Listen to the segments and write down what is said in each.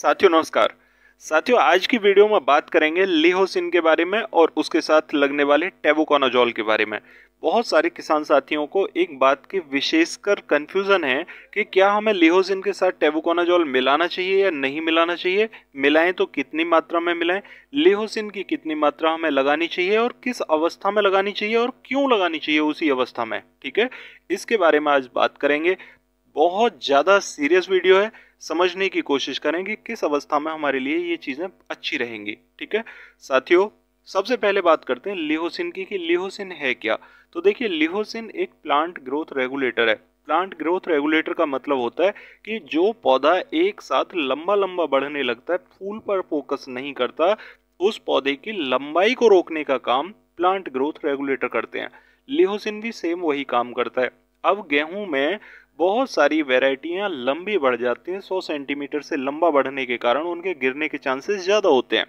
साथियों नमस्कार साथियों आज की वीडियो में बात करेंगे लेहोसिन के बारे में और उसके साथ लगने वाले टेबोकोनाजोल के बारे में बहुत सारे किसान साथियों को एक बात की विशेषकर कन्फ्यूज़न है कि क्या हमें लेहोसिन के साथ टेबोकोनाजोल मिलाना चाहिए या नहीं मिलाना चाहिए मिलाएं तो कितनी मात्रा में मिलाएं लेहोसिन की कितनी मात्रा हमें लगानी चाहिए और किस अवस्था में लगानी चाहिए और क्यों लगानी चाहिए उसी अवस्था में ठीक है इसके बारे में आज बात करेंगे बहुत ज़्यादा सीरियस वीडियो है समझने की कोशिश करें कि किस अवस्था में हमारे लिए ये चीज़ें अच्छी रहेंगी ठीक है साथियों सबसे पहले बात करते हैं लिहोसिन की कि लिहोसिन है क्या तो देखिए लिहोसिन एक प्लांट ग्रोथ रेगुलेटर है प्लांट ग्रोथ रेगुलेटर का मतलब होता है कि जो पौधा एक साथ लंबा लंबा बढ़ने लगता है फूल पर फोकस नहीं करता उस पौधे की लंबाई को रोकने का काम प्लांट ग्रोथ रेगुलेटर करते हैं लिहोसिन भी सेम वही काम करता है अब गेहूं में बहुत सारी वेराइटियाँ लंबी बढ़ जाती हैं 100 सेंटीमीटर से लंबा बढ़ने के कारण उनके गिरने के चांसेस ज़्यादा होते हैं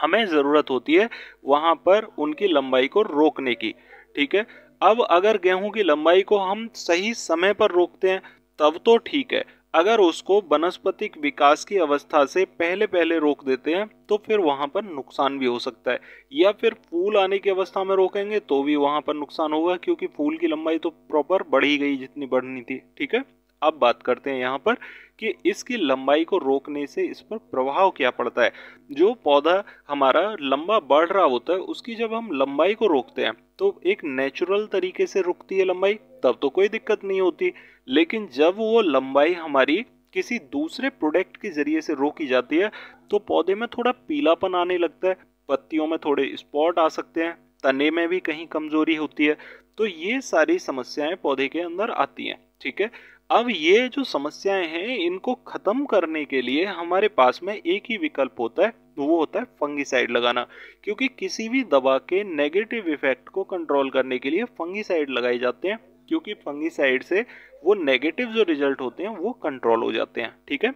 हमें ज़रूरत होती है वहाँ पर उनकी लंबाई को रोकने की ठीक है अब अगर गेहूं की लंबाई को हम सही समय पर रोकते हैं तब तो ठीक है अगर उसको वनस्पतिक विकास की अवस्था से पहले पहले रोक देते हैं तो फिर वहाँ पर नुकसान भी हो सकता है या फिर फूल आने की अवस्था में रोकेंगे तो भी वहाँ पर नुकसान होगा क्योंकि फूल की लंबाई तो प्रॉपर बढ़ ही गई जितनी बढ़नी थी ठीक है अब बात करते हैं यहाँ पर कि इसकी लंबाई को रोकने से इस पर प्रभाव क्या पड़ता है जो पौधा हमारा लंबा बढ़ रहा होता है उसकी जब हम लंबाई को रोकते हैं तो एक नेचुरल तरीके से रुकती है लंबाई तब तो कोई दिक्कत नहीं होती लेकिन जब वो लंबाई हमारी किसी दूसरे प्रोडक्ट के जरिए से रोकी जाती है तो पौधे में थोड़ा पीलापन आने लगता है पत्तियों में थोड़े स्पॉट आ सकते हैं तने में भी कहीं कमजोरी होती है तो ये सारी समस्याएं पौधे के अंदर आती हैं ठीक है अब ये जो समस्याएं हैं इनको खत्म करने के लिए हमारे पास में एक ही विकल्प होता है वो होता है फंगिसाइड लगाना क्योंकि किसी भी दवा के नेगेटिव इफेक्ट को कंट्रोल करने के लिए फंगिसाइड लगाए जाते हैं क्योंकि फंगिसाइड से वो नेगेटिव जो रिजल्ट होते हैं वो कंट्रोल हो जाते हैं ठीक है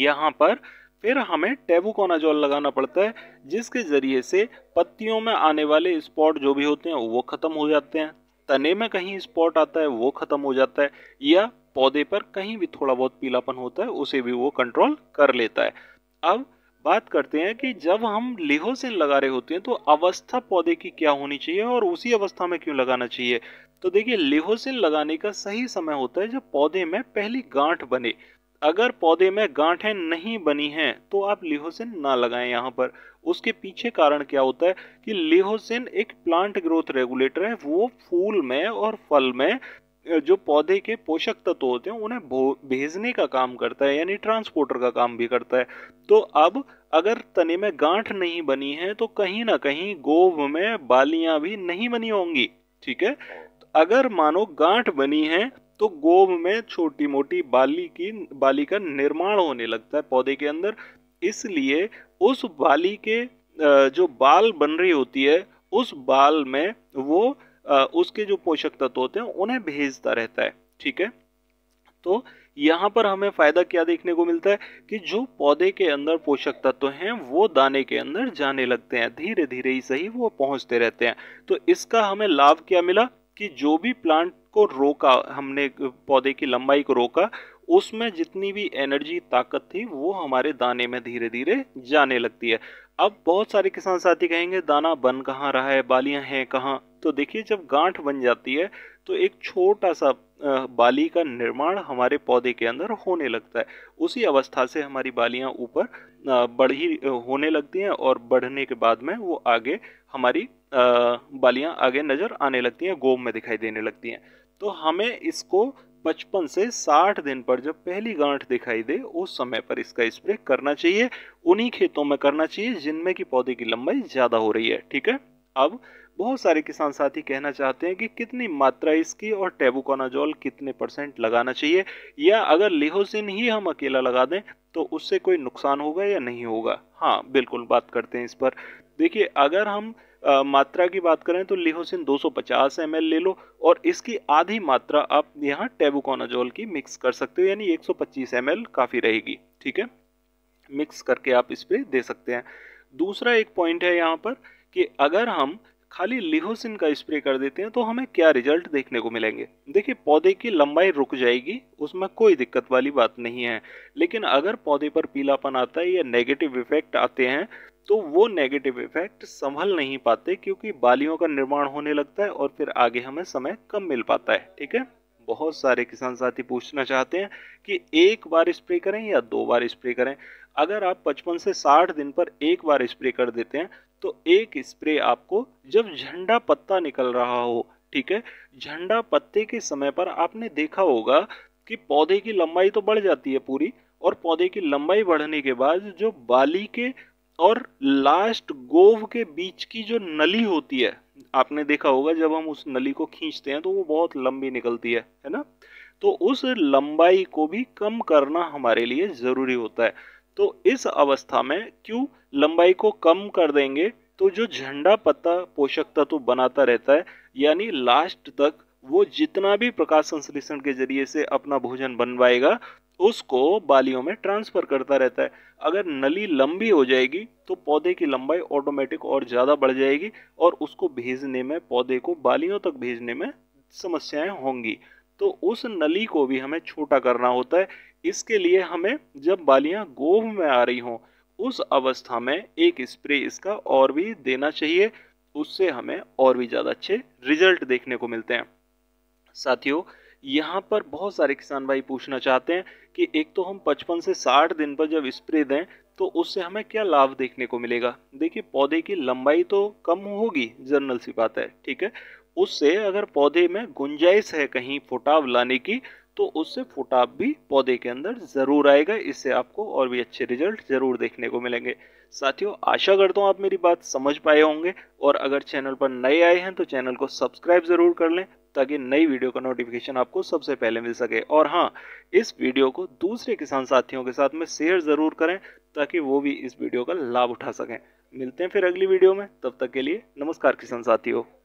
यहाँ पर फिर हमें टेबुकोनाजोल लगाना पड़ता है जिसके ज़रिए से पत्तियों में आने वाले स्पॉट जो भी होते हैं वो ख़त्म हो जाते हैं तने में कहीं स्पॉट आता है वो खत्म हो जाता है या पौधे पर कहीं भी थोड़ा बहुत पीलापन होता है उसे भी वो कंट्रोल कर लेता है अब बात करते हैं कि जब हम लिहोसिन लगा रहे होते हैं तो अवस्था पौधे की क्या होनी चाहिए और उसी अवस्था में क्यों लगाना चाहिए तो देखिए लिहोसिन लगाने का सही समय होता है जब पौधे में पहली गांठ बने अगर पौधे में गांठें नहीं बनी हैं तो आप लिहोसिन ना लगाएं यहाँ पर उसके पीछे कारण क्या होता है कि लिहोसिन एक प्लांट ग्रोथ रेगुलेटर है वो फूल में और फल में जो पौधे के पोषक तत्व होते हैं उन्हें भेजने का काम करता है यानी ट्रांसपोर्टर का काम भी करता है तो अब अगर तने में गांठ नहीं बनी है तो कहीं ना कहीं गोभ में बालियां भी नहीं बनी होंगी ठीक है तो अगर मानो गांठ बनी है तो गोब में छोटी मोटी बाली की बाली का निर्माण होने लगता है पौधे के अंदर इसलिए उस बाली के जो बाल बन रही होती है उस बाल में वो उसके जो पोषक तत्व होते हैं उन्हें भेजता रहता है ठीक है तो यहाँ पर हमें फायदा क्या देखने को मिलता है कि जो पौधे के अंदर पोषक तत्व हैं वो दाने के अंदर जाने लगते हैं धीरे धीरे ही सही वो पहुँचते रहते हैं तो इसका हमें लाभ क्या मिला कि जो भी प्लांट को रोका हमने पौधे की लंबाई को रोका उसमें जितनी भी एनर्जी ताकत थी वो हमारे दाने में धीरे धीरे जाने लगती है अब बहुत सारे किसान साथी कहेंगे दाना बन कहाँ रहा है बालियां हैं कहाँ तो देखिए जब गांठ बन जाती है तो एक छोटा सा बाली का निर्माण हमारे पौधे के अंदर होने लगता है उसी अवस्था से हमारी बालियां ऊपर बढ़ी होने लगती हैं और बढ़ने के बाद में वो आगे हमारी बालियां आगे नज़र आने लगती हैं गोम में दिखाई देने लगती हैं तो हमें इसको पचपन से साठ दिन पर जब पहली गांठ दिखाई दे उस समय पर इसका स्प्रे करना चाहिए उन्हीं खेतों में करना चाहिए जिनमें कि पौधे की लंबाई ज़्यादा हो रही है ठीक है अब बहुत सारे किसान साथी कहना चाहते हैं कि कितनी मात्रा इसकी और टेबुकोनाजोल कितने परसेंट लगाना चाहिए या अगर लिहोसिन ही हम अकेला लगा दें तो उससे कोई नुकसान होगा या नहीं होगा हाँ बिल्कुल बात करते हैं इस पर देखिए अगर हम आ, मात्रा की बात करें तो लिहोसिन 250 ml ले लो और इसकी आधी मात्रा आप यहाँ टेबुकोनाजोल की मिक्स कर सकते हो यानी 125 ml काफ़ी रहेगी ठीक है मिक्स करके आप इस पर दे सकते हैं दूसरा एक पॉइंट है यहाँ पर कि अगर हम खाली लिहोसिन का स्प्रे कर देते हैं तो हमें क्या रिजल्ट देखने को मिलेंगे देखिए पौधे की लंबाई रुक जाएगी उसमें कोई दिक्कत वाली बात नहीं है लेकिन अगर पौधे पर पीलापन आता है या नेगेटिव इफेक्ट आते हैं तो वो नेगेटिव इफेक्ट संभल नहीं पाते क्योंकि बालियों का निर्माण होने लगता है और फिर आगे हमें समय कम मिल पाता है ठीक है बहुत सारे किसान साथी पूछना चाहते हैं कि एक बार स्प्रे करें या दो बार स्प्रे करें अगर आप 55 से 60 दिन पर एक बार स्प्रे कर देते हैं तो एक स्प्रे आपको जब झंडा पत्ता निकल रहा हो ठीक है झंडा पत्ते के समय पर आपने देखा होगा कि पौधे की लंबाई तो बढ़ जाती है पूरी और पौधे की लंबाई बढ़ने के बाद जो बाली के और लास्ट गोव के बीच की जो नली होती है आपने देखा होगा जब हम उस नली को खींचते हैं तो वो बहुत लंबी निकलती है है ना तो उस लंबाई को भी कम करना हमारे लिए ज़रूरी होता है तो इस अवस्था में क्यों लंबाई को कम कर देंगे तो जो झंडा पत्ता पोषक तत्व तो बनाता रहता है यानी लास्ट तक वो जितना भी प्रकाश संश्लेषण के जरिए से अपना भोजन बनवाएगा उसको बालियों में ट्रांसफर करता रहता है अगर नली लंबी हो जाएगी तो पौधे की लंबाई ऑटोमेटिक और ज़्यादा बढ़ जाएगी और उसको भेजने में पौधे को बालियों तक भेजने में समस्याएं होंगी तो उस नली को भी हमें छोटा करना होता है इसके लिए हमें जब बालियां गोभ में आ रही हों उस अवस्था में एक स्प्रे इसका और भी देना चाहिए उससे हमें और भी ज़्यादा अच्छे रिजल्ट देखने को मिलते हैं साथियों यहाँ पर बहुत सारे किसान भाई पूछना चाहते हैं कि एक तो हम 55 से 60 दिन पर जब स्प्रे दें तो उससे हमें क्या लाभ देखने को मिलेगा देखिए पौधे की लंबाई तो कम होगी जर्नल सी बात है ठीक है उससे अगर पौधे में गुंजाइश है कहीं फुटाव लाने की तो उससे फुटाप भी पौधे के अंदर ज़रूर आएगा इससे आपको और भी अच्छे रिजल्ट ज़रूर देखने को मिलेंगे साथियों आशा करता हूँ आप मेरी बात समझ पाए होंगे और अगर चैनल पर नए आए हैं तो चैनल को सब्सक्राइब ज़रूर कर लें ताकि नई वीडियो का नोटिफिकेशन आपको सबसे पहले मिल सके और हाँ इस वीडियो को दूसरे किसान साथियों के साथ में शेयर ज़रूर करें ताकि वो भी इस वीडियो का लाभ उठा सकें मिलते हैं फिर अगली वीडियो में तब तक के लिए नमस्कार किसान साथियों